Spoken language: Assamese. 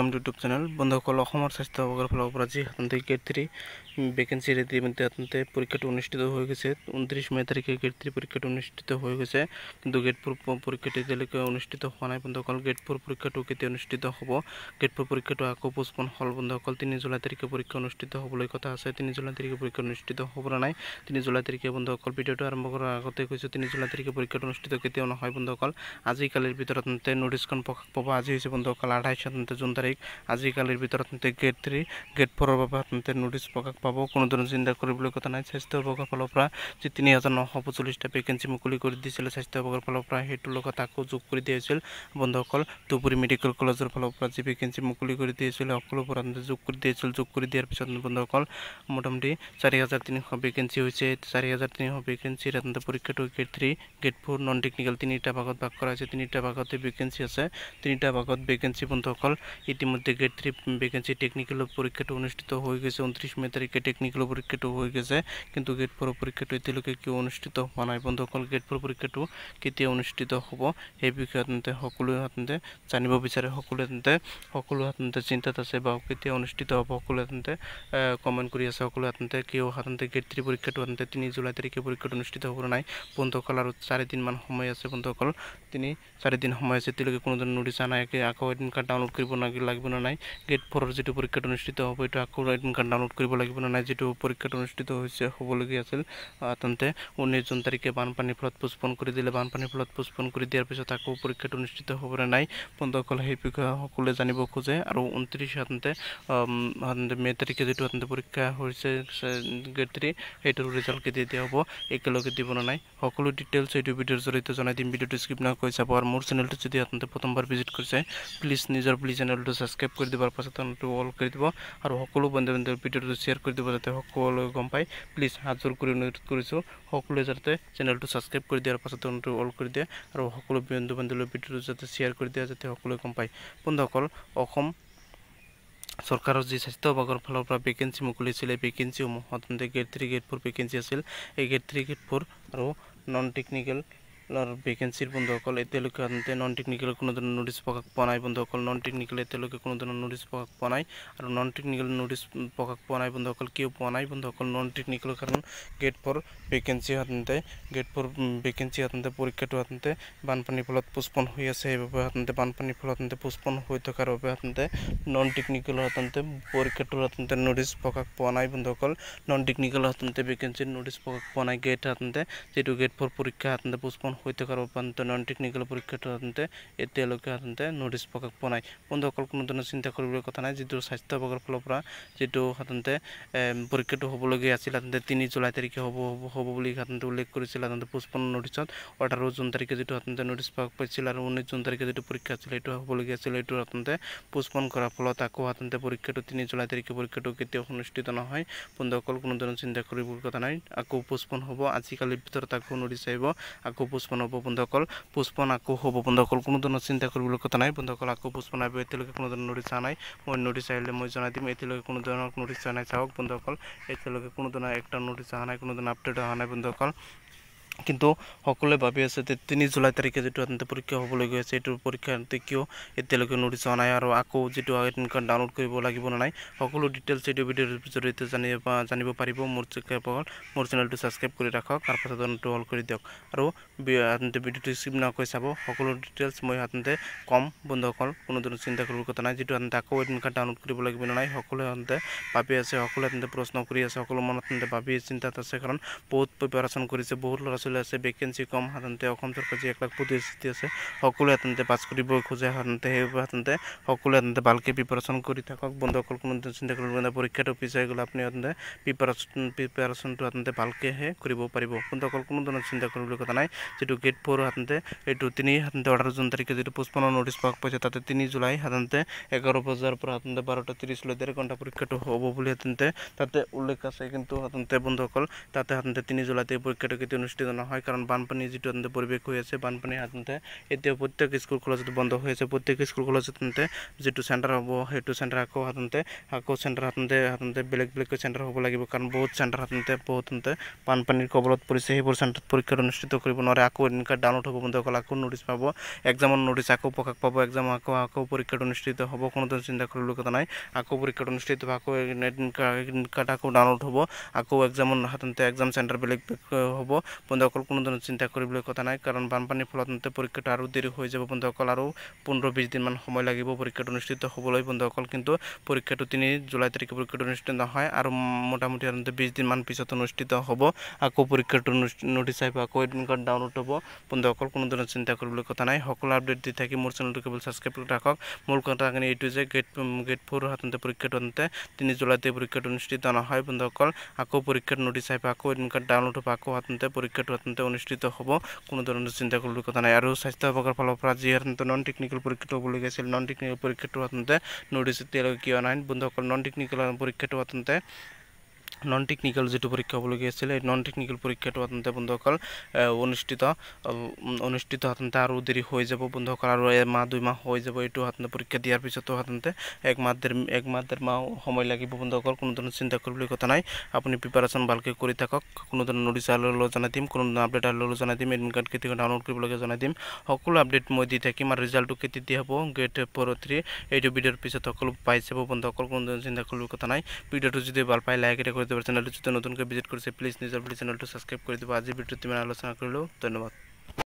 ওয়েলকাম টু ইউটিউব চ্যানেল বন্ধুসকল স্বাস্থ্য বিভাগৰ ফালৰ পৰা যি সাধাৰণতে গ্ৰেড থ্ৰী ভেকেঞ্চিৰে ইতিমধ্যে সাধাৰণতে পৰীক্ষাটো অনুষ্ঠিত হৈ গৈছে ঊনত্ৰিছ মে তাৰিখে গ্ৰেড থ্ৰী পৰীক্ষাটো অনুষ্ঠিত হৈ গৈছে কিন্তু গ্ৰেড ফ'ৰ পৰীক্ষাটো এতিয়ালৈকে অনুষ্ঠিত হোৱা নাই বন্ধুসকল গ্ৰেড ফ'ৰ পৰীক্ষাটো কেতিয়া অনুষ্ঠিত হ'ব গ্ৰেড ফ'ৰ পৰীক্ষাটো আকৌ পোষ্টপন হ'ল বন্ধুসকল তিনি জুলাই তাৰিখে পৰীক্ষা অনুষ্ঠিত হ'বলৈ কথা আছে তিনি জুলাই তাৰিখে পৰীক্ষা অনুষ্ঠিত হ'ব নাই তিনি জুলাই তাৰিখে বন্ধুসকল ভিডিঅ'টো আৰম্ভ কৰাৰ আগতে কৈছোঁ তিনি জুলাই তাৰিখে পৰীক্ষাটো অনুষ্ঠিত কেতিয়াও নহয় বন্ধুসকল আজিকালিৰ ভিতৰত সাধাৰণতে নোটিছখন প্ৰকাশ পাব আজি হৈছে বন্ধুসকল আঠাইছ সাধাৰণতে জুন তাৰিখ তাৰিখ আজিকালিৰ ভিতৰত গেট থ্ৰী গেট ফ'ৰৰ বাবে আপোনালোকে নটিছ প্ৰকাশ পাব কোনো ধৰণৰ চিন্তা কৰিবলৈ কথা নাই স্বাস্থ্য বিভাগৰ ফালৰ পৰা যি তিনি হাজাৰ নশ পঞ্চল্লিছটা ভেকেঞ্চি মুকলি কৰি দিছিলে স্বাস্থ্য বিভাগৰ ফালৰ পৰা সেইটোৰ লগত তাকো যোগ কৰি দিয়া হৈছিল বন্ধুসকল ধুবুৰী মেডিকেল কলেজৰ ফালৰ পৰা যি ভেকেঞ্চি মুকলি কৰি দিয়া দিছিলে সকলোবোৰ আপোনালোকে যোগ কৰি দিছিল যোগ কৰি দিয়াৰ পিছত বন্ধুসকল মোটামুটি চাৰি হাজাৰ তিনিশ ভেকেঞ্চি হৈছে চাৰি হাজাৰ তিনিশ ভেকেঞ্চিৰ আপোনালোকে পৰীক্ষাটো grade three grade four non technical তিনিটা ভাগত ভাগ কৰা হৈছে তিনিটা ভাগত ভেকেঞ্চি আছে তিনিটা ভাগত ভেকেঞ্চি বন্ধুসকল ইতিমধ্যে গেট থ্রি ভ্যাকেন্সি টেকনিক্যাল পরীক্ষাটা অনুষ্ঠিত হয়ে গেছে উনত্রিশ মে তারিখে টেকনিক্যাল পরীক্ষাটা হয়ে গেছে কিন্তু গেট ফোর পরীক্ষাটা এতিয়ালৈকে কিয় অনুষ্ঠিত হোৱা নাই বন্ধুসকল গেট ফোর পরীক্ষাটো কেতিয়া অনুষ্ঠিত হ'ব সেই বিষয়ে আপনাদের সকলোৱে আপনাদের জানিব বিচাৰে সকলোৱে আপনাদের সকলো আপনাদের চিন্তাত আছে বা কেতিয়া অনুষ্ঠিত হ'ব সকলোৱে আপনাদের কমেণ্ট কৰি আছে সকলোৱে আপনাদের কিয় সাধাৰণতে গেট থ্ৰী পৰীক্ষাটো আপনাদের তিনি জুলাই তাৰিখে পৰীক্ষাটো অনুষ্ঠিত হ'ব নাই বন্ধুসকল আৰু চাৰিদিনমান সময় আছে বন্ধুসকল তিনি চাৰিদিন সময় আছে এতিলোকে কোনো ধরনের নোটিস অনা আকৌ এদিন ডাউনলোড কৰিব নালাগে লাগিব লাগিব নে নাই গ্ৰেড ফ'ৰৰ যিটো পৰীক্ষাত অনুষ্ঠিত হ'ব এইটো আকৌ এডমিট কাৰ্ড ডাউনলোড কৰিব লাগিব নে নাই যিটো পৰীক্ষাত অনুষ্ঠিত হৈছে হ'বলগীয়া আছিল আনহাতে ঊনৈছ জুন তাৰিখে বানপানীৰ ফলত পোষ্টপন কৰি দিলে বানপানীৰ ফলত পোষ্টপন কৰি দিয়াৰ পিছত আকৌ পৰীক্ষাত অনুষ্ঠিত হ'ব নে নাই পণ্ডকসকলে সেই বিষয়সকলে জানিব খোজে আৰু ঊনত্ৰিছ সাধাৰণতে সাধাৰণতে মে' তাৰিখে যিটো সাধাৰণতে পৰীক্ষা হৈছে গ্ৰেড থ্ৰী সেইটোৰ ৰিজাল্ট কেতিয়া দিয়া হ'ব একেলগে দিব নে নাই সকলো ডিটেইলছ এইটো ভিডিঅ'ৰ জৰিয়তে জনাই দিম ভিডিঅ'টো স্ক্ৰিপ্ট নকৈ চাব আৰু মোৰ চেনেলটো যদি সাধাৰণতে প্ৰথমবাৰ ভিজিট কৰিছে প্লিজ নিজৰ প্লিজ চেনেলটো চেনেলটো সাবস্ক্রাইব করে দিবার পাশে তো অল করে দিব আর সকল বন্ধু বান্ধব ভিডিওটি শেয়ার করে দিব যাতে সকলে গম পাই প্লিজ হাত জোর করে অনুরোধ করছো সকলে যাতে চ্যানেলটা সাবস্ক্রাইব করে দেওয়ার পাশে তো অল করে দিয়ে আর সকল বন্ধু বান্ধবের ভিডিওটি যাতে শেয়ার করে দিয়া যাতে সকলে গম পাই বন্ধুসকল চৰকাৰৰ যি স্বাস্থ্য বিভাগৰ ফালৰ পৰা ভেকেঞ্চি মুকলিছিলে ভেকেঞ্চিসমূহ সাধাৰণতে grade three grade four vacancy আছিল এই গেট থ্ৰী গেট ফ'ৰ আৰু নন টেকনিকেল লৰ ভেকেঞ্চিৰ বন্ধুসকল এতিয়ালৈকে সাধাৰণতে নন টেকনিকেল কোনো ধৰণৰ নটিচ পকাক পোৱা নাই বন্ধুসকল নন টেকনিকেল এতিয়ালৈকে কোনো ধৰণৰ নটিচ প্ৰকাশ পোৱা নাই আৰু নন টেকনিকেল নটিচ প্ৰকাশ পোৱা নাই বন্ধুসকল কিয় পোৱা নাই বন্ধুসকল নন টেকনিকেলৰ কাৰণ গেট ফৰ ভেকেঞ্চি সাধাৰণতে গেট ফৰ ভেকেঞ্চি সাধাৰণতে পৰীক্ষাটো সাধাৰণতে বানপানীৰ ফলত পোষ্টপন হৈ আছে সেইবাবে সাধাৰণতে বানপানীৰ ফলত সাধাৰণতে পোষ্টপন হৈ থকাৰ বাবে সাধাৰণতে নন টেকনিকেল সাধাৰণতে পৰীক্ষাটোৰ সাধাৰণতে নটিচ প্ৰকাশ পোৱা নাই বন্ধুসকল নন টেকনিকেল সাধাৰণতে ভেকেঞ্চিৰ নটিচ প্ৰকাশ পোৱা নাই গেট সাধাৰণতে যিটো গেট ফৰ পৰীক্ষা সাধাৰণতে পোষ্টপন ಹೋಯ್ತಕರ ಪಂತ ನಾನ್ ಟೆಕ್ನಿಕಲ್ ಪರೀಕ್ಷೆ ಎತ್ತೆ ಲೋಕೆ ಆದಂತೆ ನೋಟಿಸ್ ಪಕ್ಕ ಪೋನಾಯ್ ಒಂದು ಒಕ್ಕಲ್ಕ ನೋದನ ಚಿಂತೆ ಕರಿಬಿಡ ಕಥಾ ನಾಯ್ ಜಿತು ಸ್ವಾಸ್ಥ್ಯ ಬಗರ ಫಲಪರ ಜಿತು ಆದಂತೆ ಪರೀಕ್ಷೆ ಹೋಗಲಿಗೆ ಆಸಿಲ್ ಆದಂತೆ ತಿನಿ ಜುಲೈ ತಾರಿಖೆ ಹೋಗ ಹೋಗ ಬೋಲಿ ಆದಂತೆ ಉಲ್ಲೇಖ ಕರಿಸಿಲ್ಲ ಆದಂತೆ ಪುಷ್ಪನ ನೋಟಿಸ್ ಅಠಾರ ಜೂನ್ ತಾರಿಖೆ ಜಿಟು ಆದಂತೆ ನೋಟಿಸ್ ಪಕ್ಕ ಪಡಿಸಿಲ್ಲ ಆರು ಉನ್ನೀಸ ಜೂನ್ ತಾರಿಖೆ ಜಿಟು ಪರೀಕ್ಷೆ ಆಸಿಲ್ಲ ಇಟು ಹೋಗಲಿಗೆ ಆಸಿಲ್ಲ ಇಟು ಆದಂತೆ ಪುಷ್ಪನ ಕರಾ ಫಲ ತಾಕು ಆದಂತೆ ಪರೀಕ್ಷೆ ತಿನಿ ಜುಲೈ ತಾರಿಖೆ ಪರೀಕ್ಷೆ ಕೆತ್ತೆ ಅನುಷ್ಠಿತ ನಹಯ ಒಂದು ಒಕ್ಕಲ್ಕ ನೋದನ ಚಿಂತೆ ಕರಿಬಿಡ ಕಥಾ ನಾಯ್ ಆಕು ಪುಷ್ಪನ ಹೋಗ ಆಜಿಕಾಲಿ ಭಿತರ ತಾಕು ನೋಟಿಸ್ ಆಯ್ಬ ಆಕು ಪುಷ್ಪ পুষ্পন উপবন্ধকল পুষ্পন আকৌ হব উপবন্ধকল কোনো ধৰণৰ চিন্তা কৰিবলৈ কথা নাই বন্ধুসকল আকৌ পুষ্পন আহিব এতিয়ালৈকে কোনো ধৰণৰ নটিচ অহা নাই মই নটিচ আহিলে মই জনাই দিম এতিয়ালৈকে কোনো ধৰণৰ নটিচ অহা নাই চাওক বন্ধুসকল এতিয়ালৈকে কোনো ধৰণৰ একটা নটিচ অহা নাই কোনো ধৰণৰ আপডেট অহা নাই বন্ধুসকল কিন্তু সকলোৱে ভাবি আছে যে তিনি জুলাই তাৰিখে যিটো আপোনাৰ পৰীক্ষা হ'বলৈ গৈ আছে এইটো পৰীক্ষা কিয় এতিয়ালৈকে নোটিছ অহা নাই আৰু আকৌ যিটো এডমিট কাৰ্ড ডাউনলোড কৰিব লাগিব নে নাই সকলো ডিটেইলছ এইটো ভিডিঅ'ৰ জৰিয়তে জানিব জানিব পাৰিব মোৰ চিকাপ মোৰ চেনেলটো ছাবস্ক্ৰাইব কৰি ৰাখক তাৰ পাছত নোটটো হল কৰি দিয়ক আৰু আপোনাৰ ভিডিঅ'টো স্কিপ নকৈ চাব সকলো ডিটেইলছ মই সাধাৰণতে কম বন্ধুসকল কোনো ধৰণৰ চিন্তা কৰিবৰ কথা নাই যিটো আপোনাৰ আকৌ এডমিট কাৰ্ড ডাউনলোড কৰিব লাগিব নে নাই সকলোৱে সাধাৰণতে ভাবি আছে সকলোৱে আপোনাৰ প্ৰশ্ন কৰি আছে সকলো মনত ভাবি চিন্তাত আছে কাৰণ বহুত প্ৰিপেৰেশ্যন কৰিছে বহুত ল'ৰা চলি আছে ভেকেঞ্চি কম সাধাৰণতে অসম চৰকাৰ যি এক লাখ প্ৰতিশ্ৰুতি আছে সকলোৱে সাধাৰণতে পাছ কৰিব খোজে সাধাৰণতে সেইবাবে সাধাৰণতে সকলোৱে সাধাৰণতে ভালকৈ প্ৰিপাৰেশ্যন কৰি থাকক বন্ধ অকল কোনো চিন্তা কৰিব নালাগে পৰীক্ষাটো পিছাই গ'লে আপুনি সাধাৰণতে প্ৰিপাৰেশ্যন প্ৰিপেৰেশ্যনটো সাধাৰণতে ভালকৈহে কৰিব পাৰিব বন্ধ অকল কোনো ধৰণৰ চিন্তা কৰিবলৈ কথা নাই যিটো গেট ফ'ৰ সাধাৰণতে এইটো তিনি সাধাৰণতে অৰ্ডাৰ যোন তাৰিখে যিটো পোষ্টপনৰ নটিচ পোৱা পাইছে তাতে তিনি জুলাই সাধাৰণতে এঘাৰ বজাৰ পৰা সাধাৰণতে বাৰটা ত্ৰিছলৈ ডেৰ ঘণ্টা পৰীক্ষাটো হ'ব বুলি সাধাৰণতে তাতে উল্লেখ আছে কিন্তু সাধাৰণতে বন্ধ অকল তাতে সাধাৰণতে তিনি জুলাইতে পৰীক্ষাটো কেতিয়া অনুষ্ঠিত নহয় কাৰণ বানপানী যিটো তেন্তে পৰিৱেশ হৈ আছে বানপানী সাধাৰণতে এতিয়া প্ৰত্যেক স্কুল কলেজত বন্ধ হৈ আছে প্ৰত্যেক স্কুল কলেজত তেন্তে যিটো চেণ্টাৰ হ'ব সেইটো চেণ্টাৰ আকৌ সাধাৰণতে আকৌ চেণ্টাৰ সাধাৰণতে সাধাৰণতে বেলেগ বেলেগকৈ চেণ্টাৰ হ'ব লাগিব কাৰণ বহুত চেণ্টাৰ সাধাৰণতে বহুত তেন্তে বানপানীৰ কবলত পৰিছে সেইবোৰ চেণ্টাৰত পৰীক্ষাত অনুষ্ঠিত কৰিব নোৱাৰে আকৌ এদিন কাৰ্ড ডাউনলোড হ'ব বন্ধ কৰিলে আকৌ নটিচ পাব একজামৰ নটিচ আকৌ প্ৰকাশ পাব এক্সাম আকৌ আকৌ পৰীক্ষাটো অনুষ্ঠিত হ'ব কোনো ধৰণৰ চিন্তা কৰিবলৈ কথা নাই আকৌ পৰীক্ষাটো অনুষ্ঠিত হ'ব আকৌ এদিন কাৰ্ড আকৌ ডাউনলোড হ'ব আকৌ একজামৰ সাধাৰণতে একজাম চেণ্টাৰ বেলেগ হ'ব বন্ধ বন্ধুসকল কোনো ধৰণৰ চিন্তা কৰিবলৈ কথা নাই কাৰণ বানপানীৰ ফলত মতে পৰীক্ষাটো আৰু দেৰি হৈ যাব বন্ধুসকল আৰু পোন্ধৰ বিছ দিনমান সময় লাগিব পৰীক্ষাটো অনুষ্ঠিত হ'বলৈ বন্ধুসকল কিন্তু পৰীক্ষাটো তিনি জুলাই তাৰিখে পৰীক্ষাটো অনুষ্ঠিত নহয় আৰু মোটামুটি সাধাৰণতে বিছ দিনমান পিছত অনুষ্ঠিত হ'ব আকৌ পৰীক্ষাটো নটিচ আহিব আকৌ এডমিট কাৰ্ড ডাউনলোড হ'ব বন্ধুসকল কোনো ধৰণৰ চিন্তা কৰিবলৈ কথা নাই সকলো আপডেট দি থাকি মোৰ চেনেলটো কেৱল ছাবস্ক্ৰাইব কৰি ৰাখক মূল কথাখিনি এইটোৱে যে গেট গেট ফ'ৰ সাধাৰণতে পৰীক্ষাটো আনতে তিনি জুলাইতে পৰীক্ষাটো অনুষ্ঠিত নহয় বন্ধুসকল আকৌ পৰীক্ষাটো নটিচ আহিব আকৌ এডমিট কাৰ্ড ডাউনলোড হ'ব আকৌ সাধাৰণতে পৰীক্ষাটো নতুনতে অনুষ্ঠিত হ'ব কোনো ধৰণৰ চিন্তা কৰিবলৈ কথা নাই আৰু স্বাস্থ্য বিভাগৰ ফালৰ পৰা যি সাধাৰণতে নন টেকনিকেল পৰীক্ষাটো হ'বলগীয়া আছিল নন টেকনিকেল পৰীক্ষাটো আচলতে নোটিছ এতিয়ালৈকে কিয় নাই বন্ধুসকল নন টেকনিকেল পৰীক্ষাটো আচলতে নন টেকনিক্যাল যেটা পৰীক্ষা হবলগি আছিল নন টেকনিকেল পৰীক্ষাটো আপনাদেৰ বন্ধুসকল অনুষ্ঠিত অনুষ্ঠিত সাধাৰণতে আৰু দেৰি হৈ যাব বন্ধুসকল আৰু এমাহ দুই মাহ হৈ যাব এইটো সাধাৰণতে পৰীক্ষা দিয়াৰ পিছতো সাধাৰণতে এক মাহ দেৰ এক মাহ দেৰ মাহ সময় লাগিব বন্ধুসকল কোনো ধৰণৰ চিন্তা কৰিবলৈ কথা নাই আপুনি প্ৰিপাৰেশন ভালকৈ কৰি থাকক কোনো ধৰণৰ নোটিস আলো জানাই দিম কোনো ধৰণৰ আপডেট আলো জনাই দিম এডমিট কাৰ্ড কেতিয়া ডাউনলোড কৰবল জনাই দিম সকলো আপডেট মই দি থাকিম আৰু ৰিজাল্টটো কেতিয়া দিয়ে হব গে'ট ফ'ৰ থ্ৰী এইটো ভিডিঅ'ৰ পিছত সকলো পাই যাব বন্ধুসকল কোনো ধৰণৰ চিন্তা কৰিবলৈ কথা নাই ভিডিঅ'টো যদি ভাল পায় লাইক কৰে বুঝতে পারছেন চ্যানেলটি নতুন করে ভিজিট করেছে প্লিজ নিজের চ্যানেলটি সাবস্ক্রাইব করে দেবো আজ ভিডিওতে তুমি আলোচনা করলেও ধন্যবাদ